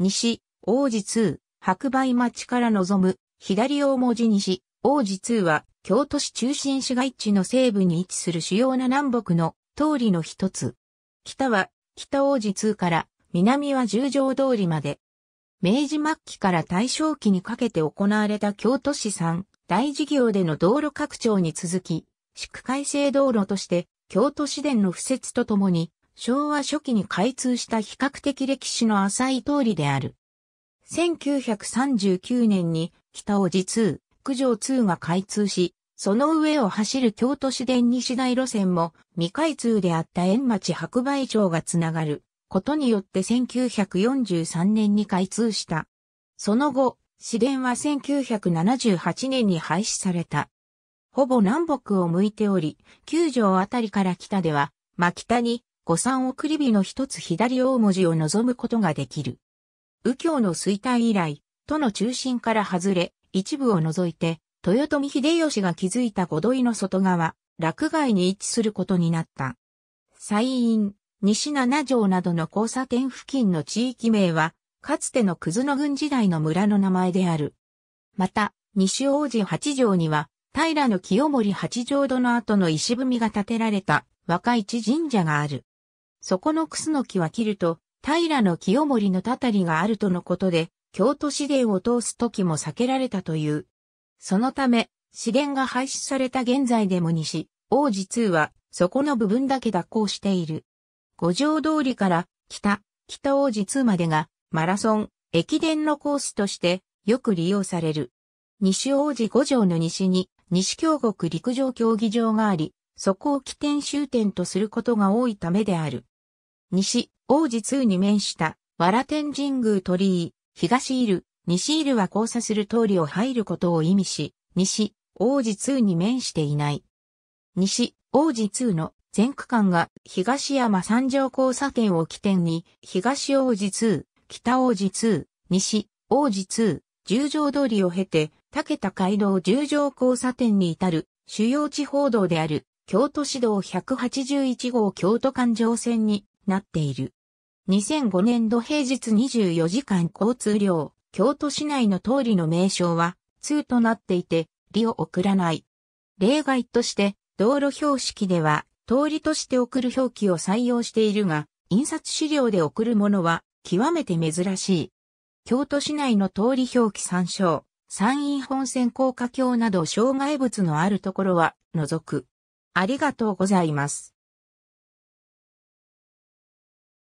西、王子2、白梅町から望む、左大文字西、王子2は、京都市中心市街地の西部に位置する主要な南北の通りの一つ。北は、北王子通から、南は十条通りまで。明治末期から大正期にかけて行われた京都市産大事業での道路拡張に続き、宿改正道路として、京都市電の敷設とともに、昭和初期に開通した比較的歴史の浅い通りである。1939年に北尾寺通、九条通が開通し、その上を走る京都市電西大路線も未開通であった円町白梅町がつながることによって1943年に開通した。その後、市電は1978年に廃止された。ほぼ南北を向いており、九条あたりから北では、真北に五三送り火の一つ左大文字を望むことができる。右京の衰退以来、都の中心から外れ、一部を除いて、豊臣秀吉が築いた五度井の外側、落外に位置することになった。西院、西七条などの交差点付近の地域名は、かつての葛の郡時代の村の名前である。また、西王子八条には、平清盛八条殿の後の石踏みが建てられた若市神社がある。そこのクスノキは切ると、平の清盛のたたりがあるとのことで、京都市電を通す時も避けられたという。そのため、市電が廃止された現在でも西、王子2は、そこの部分だけ蛇行している。五条通りから、北、北王子2までが、マラソン、駅伝のコースとして、よく利用される。西王子五条の西に、西京国陸上競技場があり、そこを起点終点とすることが多いためである。西、王子通に面した、わら天神宮鳥居、東いる、西いるは交差する通りを入ることを意味し、西、王子通に面していない。西、王子通の全区間が東山三条交差点を起点に、東王子通、北王子通、西、王子通、十条通りを経て、竹田街道十条交差点に至る主要地方道である、京都市道181号京都環状線になっている。2005年度平日24時間交通量、京都市内の通りの名称は、通となっていて、利を送らない。例外として、道路標識では、通りとして送る表記を採用しているが、印刷資料で送るものは、極めて珍しい。京都市内の通り表記参照、山陰本線高架橋など障害物のあるところは、除く。ありがとうございます。